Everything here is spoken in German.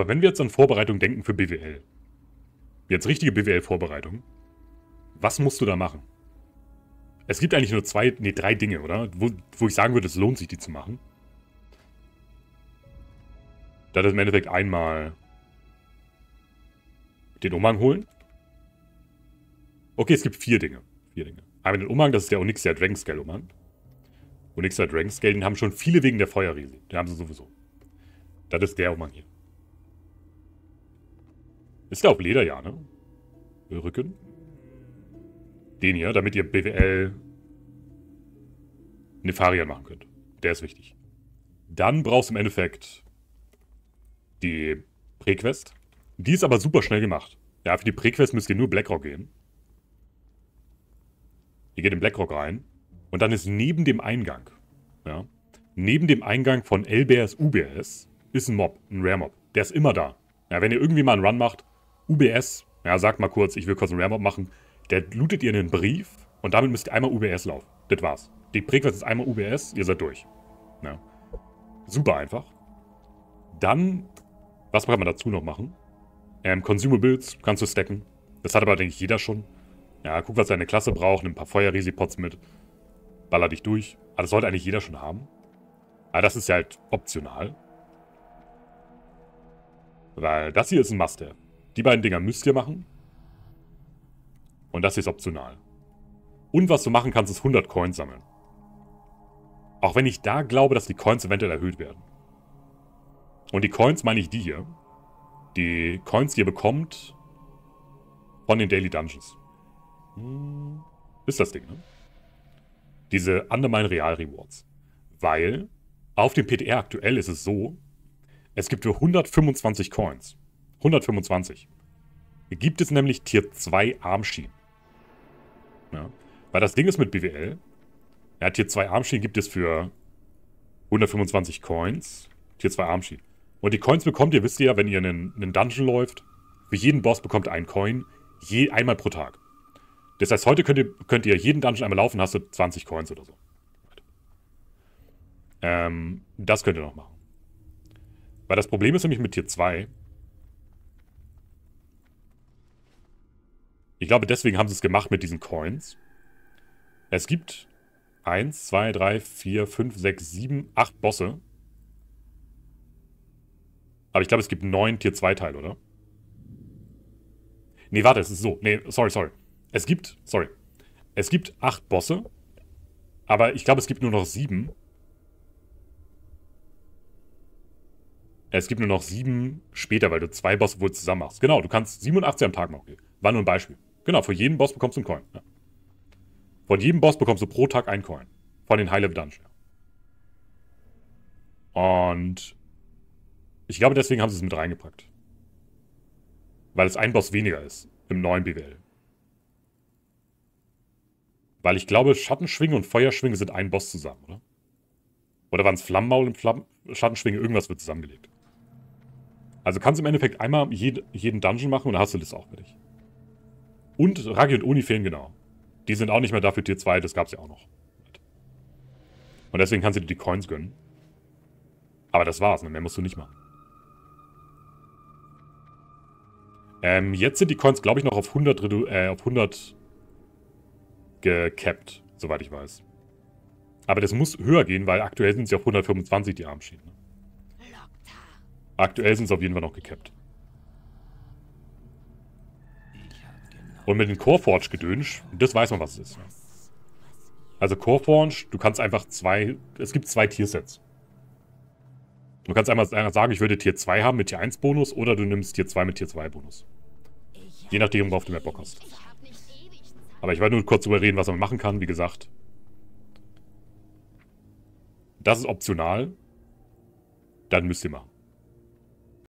Aber wenn wir jetzt an Vorbereitung denken für BWL, jetzt richtige BWL-Vorbereitung, was musst du da machen? Es gibt eigentlich nur zwei, nee, drei Dinge, oder? Wo, wo ich sagen würde, es lohnt sich, die zu machen. Das ist im Endeffekt einmal den Umhang holen. Okay, es gibt vier Dinge. Vier Dinge. Einmal den Umhang, das ist der Onyxia Dragonscale Umhang. Onyxia Dragonscale, den haben schon viele wegen der Feuerriese. Den haben sie sowieso. Das ist der Umhang hier. Ist ja auch Leder, ja, ne? Rücken. Den hier, damit ihr BWL Nefarian machen könnt. Der ist wichtig. Dann brauchst du im Endeffekt die Prequest. Die ist aber super schnell gemacht. Ja, für die Prequest müsst ihr nur Blackrock gehen. Ihr geht in Blackrock rein. Und dann ist neben dem Eingang, ja, neben dem Eingang von LBS UBS, ist ein Mob, ein Rare Mob. Der ist immer da. Ja, wenn ihr irgendwie mal einen Run macht, UBS, ja, sagt mal kurz, ich will kurz einen Ramp-Up machen, der lootet ihr einen Brief und damit müsst ihr einmal UBS laufen. Das war's. Die Prägwert ist einmal UBS, ihr seid durch. Ja. Super einfach. Dann, was kann man dazu noch machen? Ähm, Consumables kannst du stacken. Das hat aber, denke ich, jeder schon. Ja, guck, was deine Klasse braucht, nimm ein paar Feuerresipots mit, baller dich durch. Aber das sollte eigentlich jeder schon haben. Aber das ist ja halt optional. Weil das hier ist ein Must-Have. Die beiden Dinger müsst ihr machen. Und das hier ist optional. Und was du machen kannst, ist 100 Coins sammeln. Auch wenn ich da glaube, dass die Coins eventuell erhöht werden. Und die Coins meine ich die hier. Die Coins, die ihr bekommt von den Daily Dungeons. Hm, ist das Ding, ne? Diese Undermine Real Rewards. Weil auf dem PTR aktuell ist es so, es gibt für 125 Coins 125. Hier gibt es nämlich Tier 2 Armschienen. Ja, weil das Ding ist mit BWL. Ja, Tier 2 Armschienen gibt es für 125 Coins. Tier 2 Armschienen. Und die Coins bekommt ihr, wisst ihr ja, wenn ihr einen, einen Dungeon läuft. Für jeden Boss bekommt ihr einen Coin. Je, einmal pro Tag. Das heißt, heute könnt ihr, könnt ihr jeden Dungeon einmal laufen, hast du 20 Coins oder so. Ähm, das könnt ihr noch machen. Weil das Problem ist nämlich mit Tier 2, glaube, deswegen haben sie es gemacht mit diesen Coins. Es gibt 1, 2, 3, 4, 5, 6, 7, 8 Bosse. Aber ich glaube, es gibt 9 Tier-2-Teile, oder? Nee, warte, es ist so. Nee, sorry, sorry. Es gibt, sorry. Es gibt 8 Bosse. Aber ich glaube, es gibt nur noch 7. Es gibt nur noch 7 später, weil du zwei Bosse wohl zusammen machst. Genau, du kannst 87 am Tag machen. War nur ein Beispiel. Genau, vor jedem Boss bekommst du einen Coin. Ja. Von jedem Boss bekommst du pro Tag einen Coin. Von den High-Level Dungeons. Und ich glaube, deswegen haben sie es mit reingepackt. Weil es ein Boss weniger ist im neuen BWL. Weil ich glaube, Schattenschwinge und Feuerschwinge sind ein Boss zusammen, oder? Oder waren es Flammenmaul und Flamm Schattenschwinge? Irgendwas wird zusammengelegt. Also kannst du im Endeffekt einmal jeden Dungeon machen und dann hast du das auch für dich. Und Raggi und Uni fehlen genau. Die sind auch nicht mehr dafür Tier 2, das gab es ja auch noch. Und deswegen kannst du dir die Coins gönnen. Aber das war's, ne? mehr musst du nicht machen. Ähm, jetzt sind die Coins, glaube ich, noch auf 100, äh, auf 100 gecapped, soweit ich weiß. Aber das muss höher gehen, weil aktuell sind sie auf 125, die Armschienen. Ne? Aktuell sind sie auf jeden Fall noch gecapped. Und mit dem Coreforge-Gedönsch, das weiß man, was es ist. Also Coreforge, du kannst einfach zwei, es gibt zwei Tiersets. Du kannst einmal sagen, ich würde Tier 2 haben mit Tier 1 Bonus oder du nimmst Tier 2 mit Tier 2 Bonus. Je nachdem, worauf du mehr Bock hast. Aber ich werde nur kurz darüber reden, was man machen kann, wie gesagt. Das ist optional. Dann müsst ihr machen.